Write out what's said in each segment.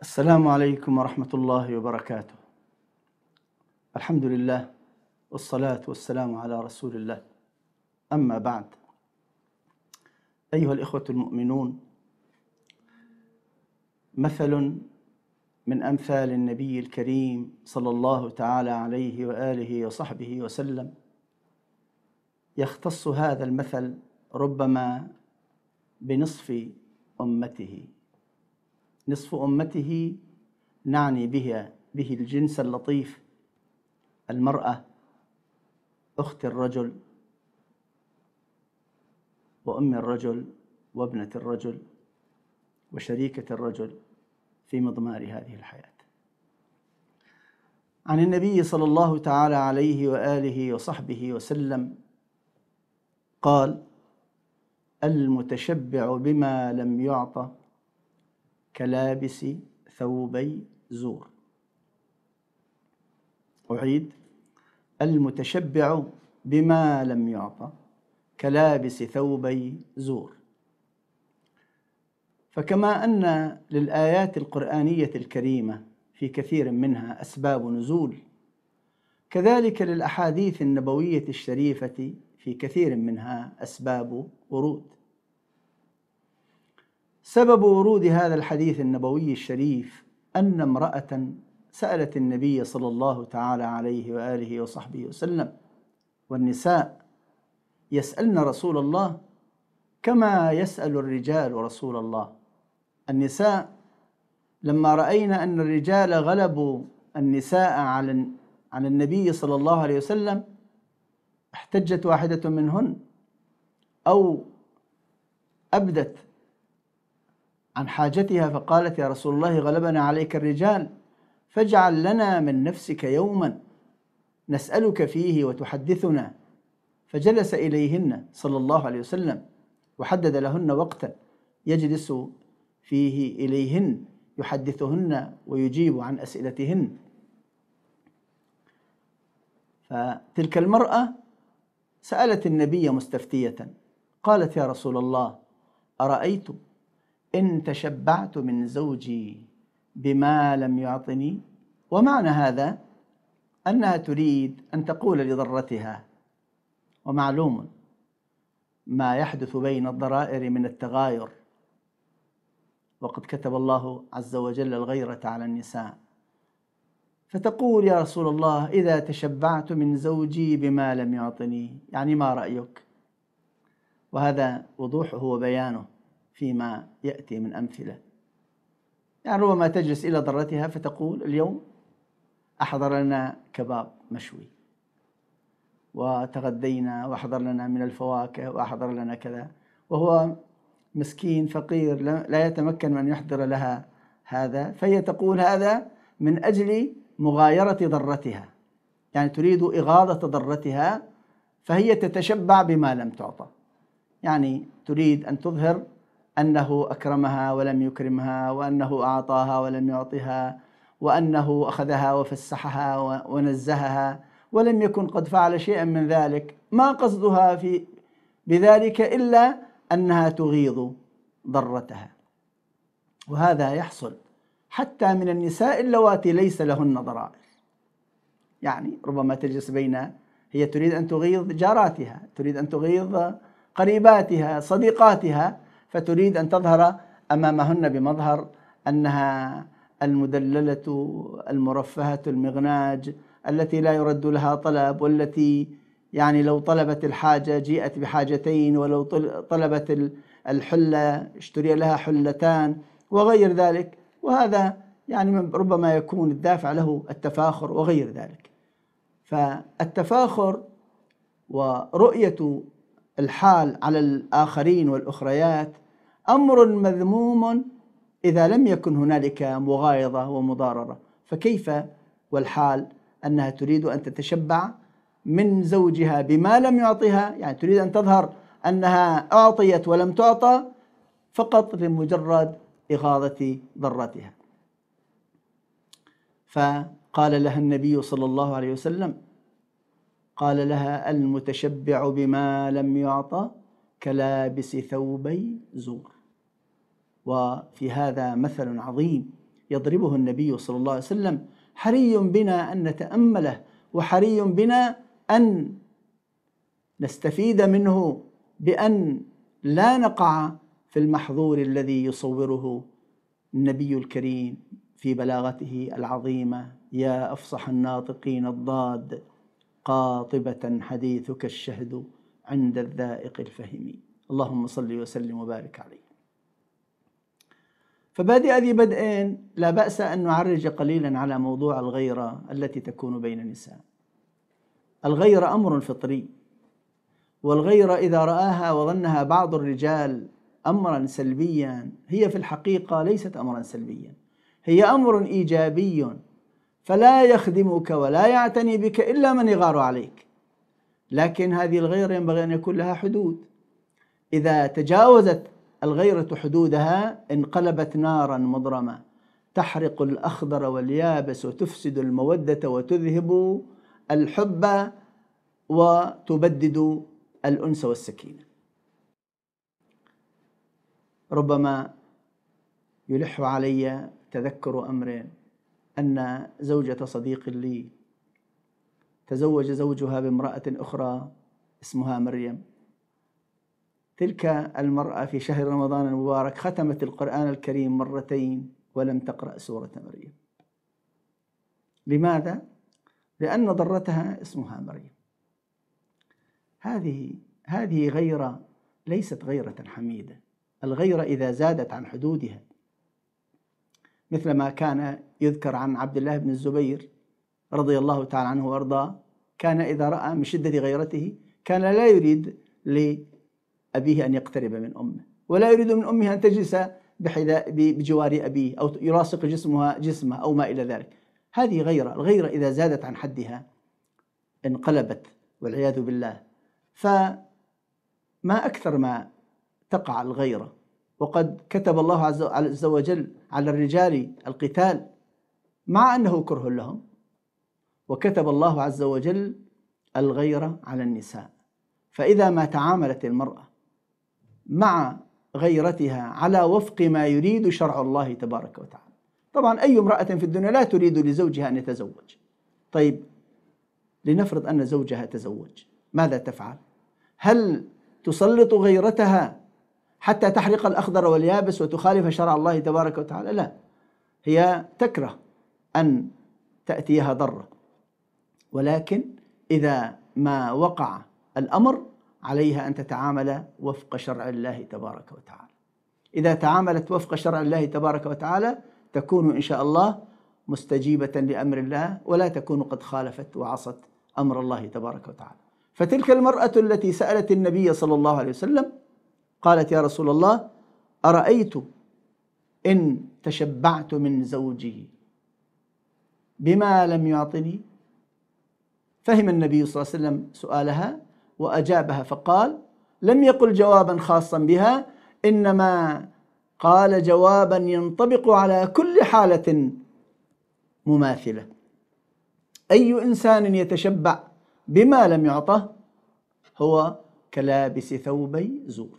السلام عليكم ورحمة الله وبركاته. الحمد لله والصلاة والسلام على رسول الله. أما بعد أيها الإخوة المؤمنون مثل من أمثال النبي الكريم صلى الله تعالى عليه وآله وصحبه وسلم يختص هذا المثل ربما بنصف أمته نصف أمته نعني بها به الجنس اللطيف المرأة أخت الرجل وأم الرجل وابنة الرجل وشريكة الرجل في مضمار هذه الحياة عن النبي صلى الله تعالى عليه وآله وصحبه وسلم قال المتشبع بما لم يعطى كلابس ثوبي زور أعيد المتشبع بما لم يعطى كلابس ثوبي زور فكما أن للآيات القرآنية الكريمة في كثير منها أسباب نزول كذلك للأحاديث النبوية الشريفة في كثير منها أسباب ورود سبب ورود هذا الحديث النبوي الشريف أن امرأة سألت النبي صلى الله تعالى عليه وآله وصحبه وسلم والنساء يسألن رسول الله كما يسأل الرجال رسول الله النساء لما رأينا أن الرجال غلبوا النساء على على النبي صلى الله عليه وسلم احتجت واحدة منهن أو أبدت عن حاجتها فقالت يا رسول الله غلبنا عليك الرجال فاجعل لنا من نفسك يوما نسألك فيه وتحدثنا فجلس إليهن صلى الله عليه وسلم وحدد لهن وقتا يجلس فيه إليهن يحدثهن ويجيب عن أسئلتهن فتلك المرأة سألت النبي مستفتية قالت يا رسول الله أرأيتم إن تشبعت من زوجي بما لم يعطني ومعنى هذا أنها تريد أن تقول لضرتها ومعلوم ما يحدث بين الضرائر من التغاير وقد كتب الله عز وجل الغيرة على النساء فتقول يا رسول الله إذا تشبعت من زوجي بما لم يعطني يعني ما رأيك وهذا وضوحه وبيانه فيما يأتي من أمثلة يعني ربما تجلس إلى ضرتها فتقول اليوم أحضر لنا كباب مشوي وتغدينا وأحضر لنا من الفواكه وأحضر لنا كذا وهو مسكين فقير لا يتمكن من يحضر لها هذا فهي تقول هذا من أجل مغايرة ضرتها يعني تريد إغاظة ضرتها فهي تتشبع بما لم تعطى يعني تريد أن تظهر أنه أكرمها ولم يكرمها وأنه أعطاها ولم يعطها وأنه أخذها وفسحها ونزهها ولم يكن قد فعل شيئا من ذلك ما قصدها في بذلك إلا أنها تغيظ ضرتها وهذا يحصل حتى من النساء اللواتي ليس لهن ضرائر يعني ربما تجلس بين هي تريد أن تغيظ جاراتها تريد أن تغيظ قريباتها صديقاتها فتريد أن تظهر أمامهن بمظهر أنها المدللة المرفهة المغناج التي لا يرد لها طلب والتي يعني لو طلبت الحاجة جيئت بحاجتين ولو طلبت الحلة اشتري لها حلتان وغير ذلك وهذا يعني ربما يكون الدافع له التفاخر وغير ذلك فالتفاخر ورؤية الحال على الآخرين والأخريات أمر مذموم إذا لم يكن هنالك مغايضة ومضاررة فكيف والحال أنها تريد أن تتشبع من زوجها بما لم يعطها يعني تريد أن تظهر أنها أعطيت ولم تعطى فقط لمجرد إغاظة ضرتها فقال لها النبي صلى الله عليه وسلم قال لها المتشبع بما لم يعطى كلابس ثوبي زور وفي هذا مثل عظيم يضربه النبي صلى الله عليه وسلم حري بنا ان نتامله وحري بنا ان نستفيد منه بان لا نقع في المحظور الذي يصوره النبي الكريم في بلاغته العظيمه يا افصح الناطقين الضاد قاطبة حديثك الشهد عند الذائق الفهمي اللهم صل وسلم وبارك عليه فبادئ ذي بدء لا بأس أن نعرج قليلا على موضوع الغيرة التي تكون بين النساء الغيرة أمر فطري والغيرة إذا رآها وظنها بعض الرجال أمرا سلبيا هي في الحقيقة ليست أمرا سلبيا هي أمر إيجابي فلا يخدمك ولا يعتني بك إلا من يغار عليك لكن هذه الغيرة ينبغي أن يكون لها حدود إذا تجاوزت الغيرة حدودها انقلبت نارا مضرمة تحرق الأخضر واليابس وتفسد المودة وتذهب الحب وتبدد الأنس والسكينة ربما يلح علي تذكر أمر أن زوجة صديق لي تزوج زوجها بامرأة أخرى اسمها مريم تلك المرأة في شهر رمضان المبارك ختمت القرآن الكريم مرتين ولم تقرأ سورة مريم لماذا؟ لأن ضرتها اسمها مريم هذه هذه غيرة ليست غيرة حميدة الغيرة إذا زادت عن حدودها مثل ما كان يذكر عن عبد الله بن الزبير رضي الله تعالى عنه وارضاه كان اذا راى من شده غيرته كان لا يريد لابيه ان يقترب من امه ولا يريد من امه ان تجلس بحذاء بجوار ابيه او يلاصق جسمها جسمه او ما الى ذلك هذه غيره الغيره اذا زادت عن حدها انقلبت والعياذ بالله فما اكثر ما تقع الغيره وقد كتب الله عز وجل على الرجال القتال مع أنه كره لهم وكتب الله عز وجل الغيرة على النساء فإذا ما تعاملت المرأة مع غيرتها على وفق ما يريد شرع الله تبارك وتعالى طبعا أي امرأة في الدنيا لا تريد لزوجها أن يتزوج طيب لنفرض أن زوجها تزوج ماذا تفعل؟ هل تسلط غيرتها حتى تحرق الأخضر واليابس وتخالف شرع الله تبارك وتعالى لا هي تكره أن تأتيها ضرة ولكن إذا ما وقع الأمر عليها أن تتعامل وفق شرع الله تبارك وتعالى إذا تعاملت وفق شرع الله تبارك وتعالى تكون إن شاء الله مستجيبة لأمر الله ولا تكون قد خالفت وعصت أمر الله تبارك وتعالى فتلك المرأة التي سألت النبي صلى الله عليه وسلم قالت يا رسول الله أرأيت إن تشبعت من زوجي بما لم يعطني فهم النبي صلى الله عليه وسلم سؤالها وأجابها فقال لم يقل جوابا خاصا بها إنما قال جوابا ينطبق على كل حالة مماثلة أي إنسان يتشبع بما لم يعطه هو كلابس ثوبي زور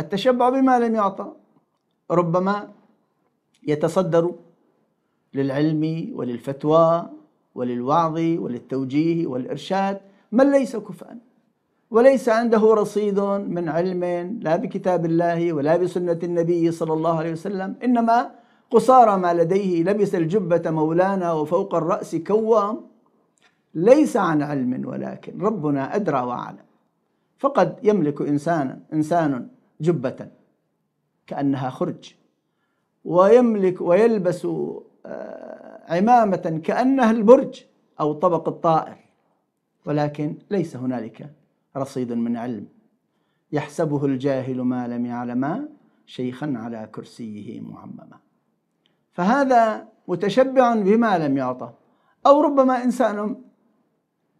التشبع بما لم يعطى ربما يتصدر للعلم وللفتوى وللوعظ وللتوجيه والإرشاد من ليس كفءا وليس عنده رصيد من علم لا بكتاب الله ولا بسنة النبي صلى الله عليه وسلم إنما قصارى ما لديه لبس الجبة مولانا وفوق الرأس كوام ليس عن علم ولكن ربنا أدرى وأعلم فقد يملك انسان إنسان جبة كأنها خرج ويملك ويلبس آه، عمامة كأنها البرج أو طبق الطائر ولكن ليس هنالك رصيد من علم يحسبه الجاهل ما لم يعلما شيخا على كرسيه معمما فهذا متشبع بما لم يعطه أو ربما إنسان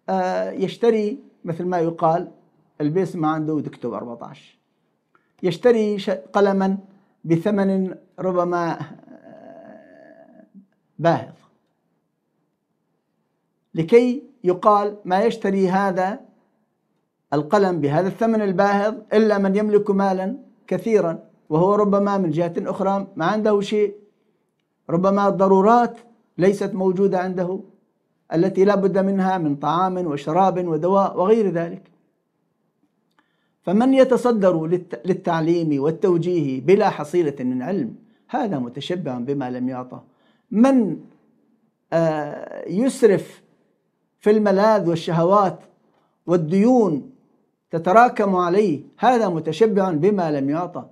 آه، يشتري مثل ما يقال البيس ما عنده دكتور 14 يشتري قلما بثمن ربما آه، باهظ لكي يقال ما يشتري هذا القلم بهذا الثمن الباهظ إلا من يملك مالا كثيرا وهو ربما من جهة أخرى ما عنده شيء ربما ضرورات ليست موجودة عنده التي لا بد منها من طعام وشراب ودواء وغير ذلك فمن يتصدر للتعليم والتوجيه بلا حصيلة من علم هذا متشبع بما لم يعطى من آه، يسرف في الملاذ والشهوات والديون تتراكم عليه هذا متشبع بما لم يعطى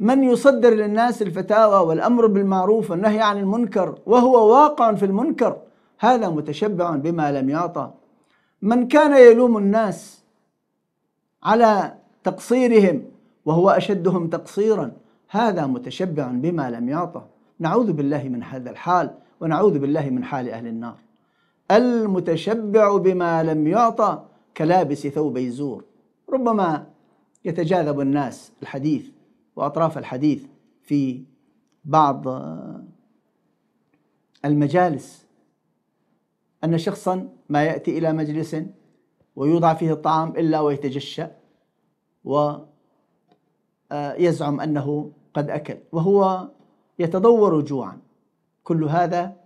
من يصدر للناس الفتاوى والأمر بالمعروف والنهي عن المنكر وهو واقع في المنكر هذا متشبع بما لم يعطى من كان يلوم الناس على تقصيرهم وهو أشدهم تقصيرا هذا متشبع بما لم يعطه نعوذ بالله من هذا الحال ونعوذ بالله من حال أهل النار المتشبع بما لم يعطى كلابس ثوبي زور ربما يتجاذب الناس الحديث وأطراف الحديث في بعض المجالس أن شخصا ما يأتي إلى مجلس ويوضع فيه الطعام إلا ويتجشأ ويزعم آه، أنه قد أكل وهو يتضور جوعا كل هذا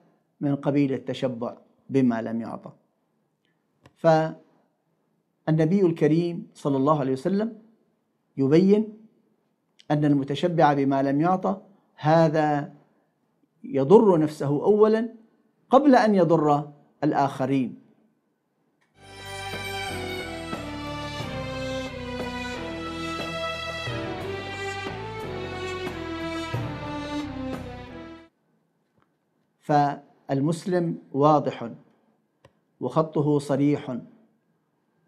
من قبيل التشبع بما لم يعطى فالنبي الكريم صلى الله عليه وسلم يبين أن المتشبع بما لم يعطى هذا يضر نفسه أولا قبل أن يضر الآخرين فالمسلم واضح وخطه صريح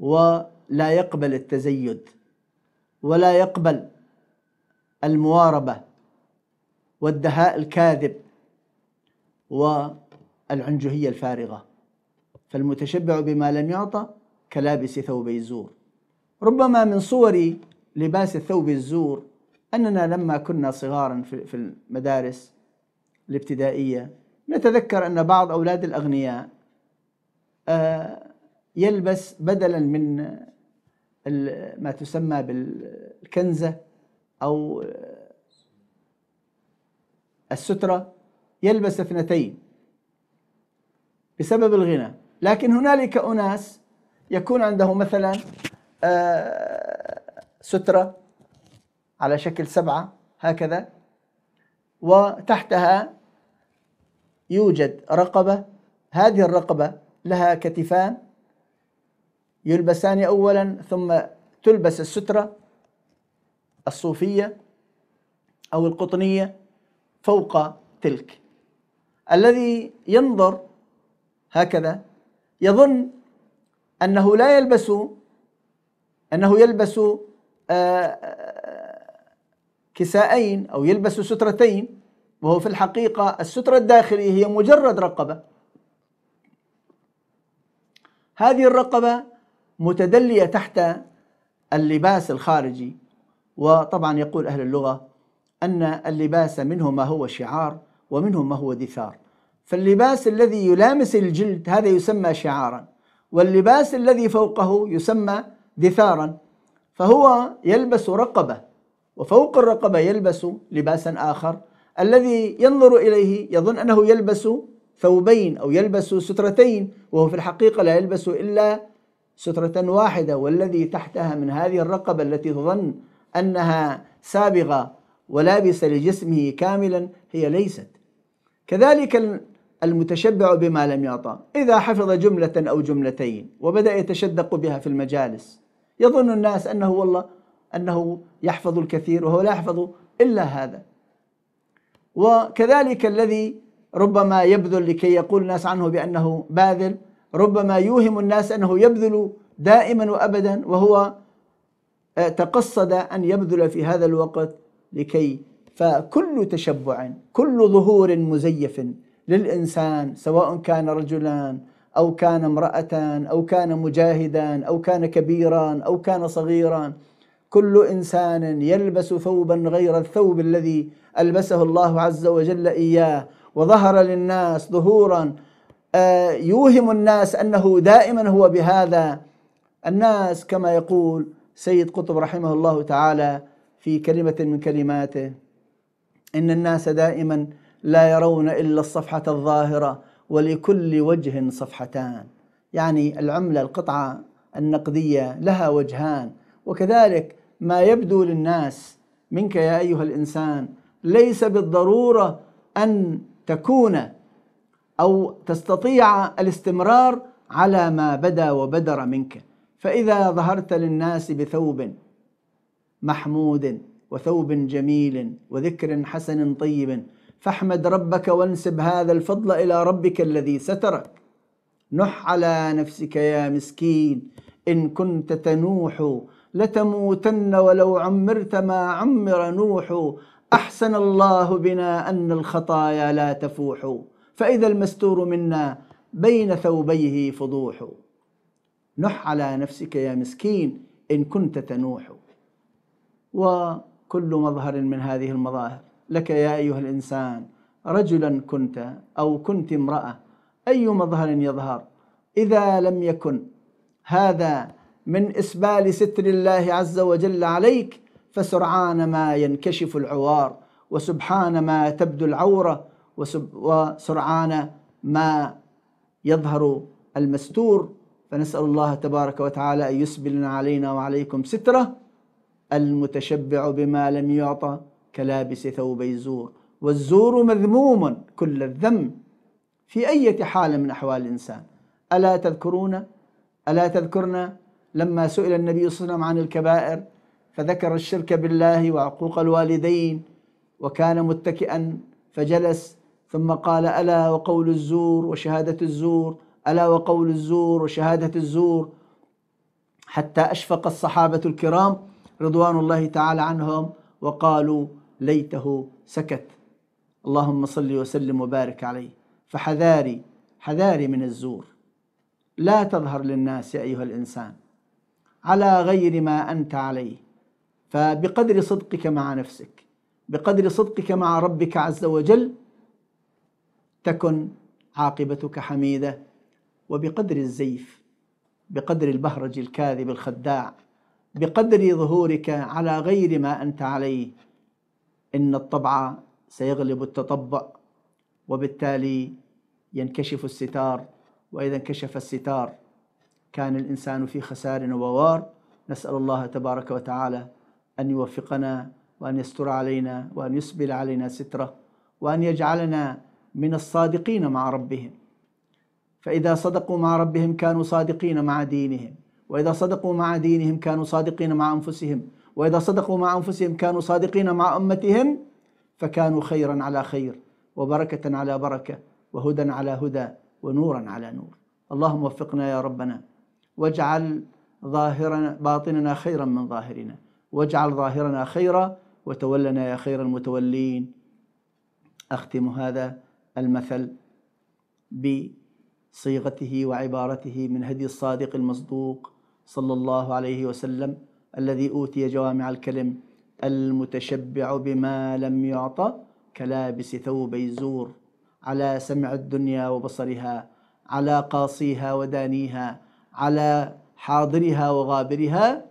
ولا يقبل التزيد ولا يقبل المواربه والدهاء الكاذب والعنجهيه الفارغه فالمتشبع بما لم يعطى كلابس ثوبي الزور ربما من صور لباس الثوب الزور اننا لما كنا صغارا في المدارس الابتدائيه نتذكر أن بعض أولاد الأغنياء آه، يلبس بدلا من ما تسمى بالكنزة أو آه، السترة يلبس اثنتين بسبب الغنى لكن هنالك أناس يكون عنده مثلا آه، سترة على شكل سبعة هكذا وتحتها يوجد رقبة هذه الرقبة لها كتفان يلبسان أولا ثم تلبس السترة الصوفية أو القطنية فوق تلك الذي ينظر هكذا يظن أنه لا يلبس أنه يلبس آه، آه، كساءين أو يلبس سترتين وهو في الحقيقة السترة الداخلية هي مجرد رقبة هذه الرقبة متدلية تحت اللباس الخارجي وطبعا يقول أهل اللغة أن اللباس منه ما هو شعار ومنه ما هو دثار فاللباس الذي يلامس الجلد هذا يسمى شعارا واللباس الذي فوقه يسمى دثارا فهو يلبس رقبة وفوق الرقبة يلبس لباسا آخر الذي ينظر إليه يظن أنه يلبس ثوبين أو يلبس سترتين وهو في الحقيقة لا يلبس إلا سترة واحدة والذي تحتها من هذه الرقبة التي تظن أنها سابغة ولابسة لجسمه كاملا هي ليست كذلك المتشبع بما لم يعطى إذا حفظ جملة أو جملتين وبدأ يتشدق بها في المجالس يظن الناس أنه والله أنه يحفظ الكثير وهو لا يحفظ إلا هذا وكذلك الذي ربما يبذل لكي يقول الناس عنه بأنه باذل ربما يوهم الناس أنه يبذل دائما وأبدا وهو آه، تقصد أن يبذل في هذا الوقت لكي فكل تشبع كل ظهور مزيف للإنسان سواء كان رجلا أو كان امرأة أو كان مجاهدا أو كان كبيرا أو كان صغيرا كل إنسان يلبس ثوبا غير الثوب الذي ألبسه الله عز وجل إياه وظهر للناس ظهورا آه، يوهم الناس أنه دائما هو بهذا الناس كما يقول سيد قطب رحمه الله تعالى في كلمة من كلماته إن الناس دائما لا يرون إلا الصفحة الظاهرة ولكل وجه صفحتان يعني العملة القطعة النقدية لها وجهان وكذلك ما يبدو للناس منك يا ايها الانسان ليس بالضروره ان تكون او تستطيع الاستمرار على ما بدا وبدر منك فاذا ظهرت للناس بثوب محمود وثوب جميل وذكر حسن طيب فاحمد ربك وانسب هذا الفضل الى ربك الذي سترك نح على نفسك يا مسكين ان كنت تنوح لتموتن ولو عمرت ما عمر نوح أحسن الله بنا أن الخطايا لا تفوح فإذا المستور منا بين ثوبيه فضوح نح على نفسك يا مسكين إن كنت تنوح وكل مظهر من هذه المظاهر لك يا أيها الإنسان رجلا كنت أو كنت امرأة أي مظهر يظهر إذا لم يكن هذا من إسبال ستر الله عز وجل عليك فسرعان ما ينكشف العوار وسبحان ما تبدو العورة وسرعان ما يظهر المستور فنسأل الله تبارك وتعالى أن يسبلنا علينا وعليكم ستره المتشبع بما لم يعطى كلابس ثوبي الزور والزور مذموم كل الذم في أي حال من أحوال الإنسان ألا تذكرون ألا تذكرنا لما سئل النبي صلى الله عليه وسلم عن الكبائر فذكر الشرك بالله وعقوق الوالدين وكان متكئا فجلس ثم قال الا وقول الزور وشهاده الزور الا وقول الزور وشهاده الزور حتى اشفق الصحابه الكرام رضوان الله تعالى عنهم وقالوا ليته سكت اللهم صل وسلم وبارك عليه فحذاري حذاري من الزور لا تظهر للناس يا ايها الانسان على غير ما أنت عليه فبقدر صدقك مع نفسك بقدر صدقك مع ربك عز وجل تكن عاقبتك حميدة وبقدر الزيف بقدر البهرج الكاذب الخداع بقدر ظهورك على غير ما أنت عليه إن الطبع سيغلب التطبع وبالتالي ينكشف الستار وإذا انكشف الستار كان الإنسان في خسار ووار نسأل الله تبارك وتعالى أن يوفقنا وأن يستر علينا وأن يسبل علينا ستره وأن يجعلنا من الصادقين مع ربهم فإذا صدقوا مع ربهم كانوا صادقين مع دينهم وإذا صدقوا مع دينهم كانوا صادقين مع أنفسهم وإذا صدقوا مع أنفسهم كانوا صادقين مع أمتهم فكانوا خيرا على خير وبركة على بركة وهدى على هدى ونورا على نور اللهم وفقنا يا ربنا واجعل ظاهرنا باطننا خيرا من ظاهرنا واجعل ظاهرنا خيرا وتولنا يا خير المتولين أختم هذا المثل بصيغته وعبارته من هدي الصادق المصدوق صلى الله عليه وسلم الذي أوتي جوامع الكلم المتشبع بما لم يعطى كلابس ثوبي الزور على سمع الدنيا وبصرها على قاصيها ودانيها على حاضرها وغابرها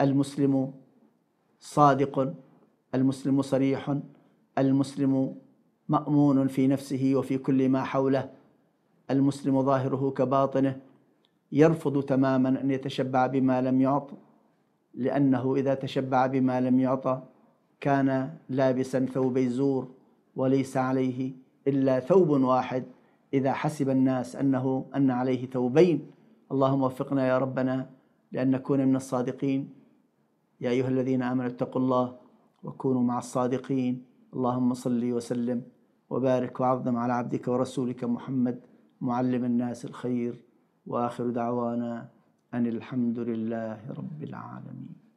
المسلم صادق المسلم صريح المسلم مامون في نفسه وفي كل ما حوله المسلم ظاهره كباطنه يرفض تماما ان يتشبع بما لم يعط لانه اذا تشبع بما لم يعط كان لابسا ثوبي الزور وليس عليه الا ثوب واحد اذا حسب الناس انه ان عليه ثوبين اللهم وفقنا يا ربنا لأن نكون من الصادقين يا أيها الذين آمنوا اتقوا الله وكونوا مع الصادقين اللهم صل وسلم وبارك وعظم على عبدك ورسولك محمد معلم الناس الخير وآخر دعوانا أن الحمد لله رب العالمين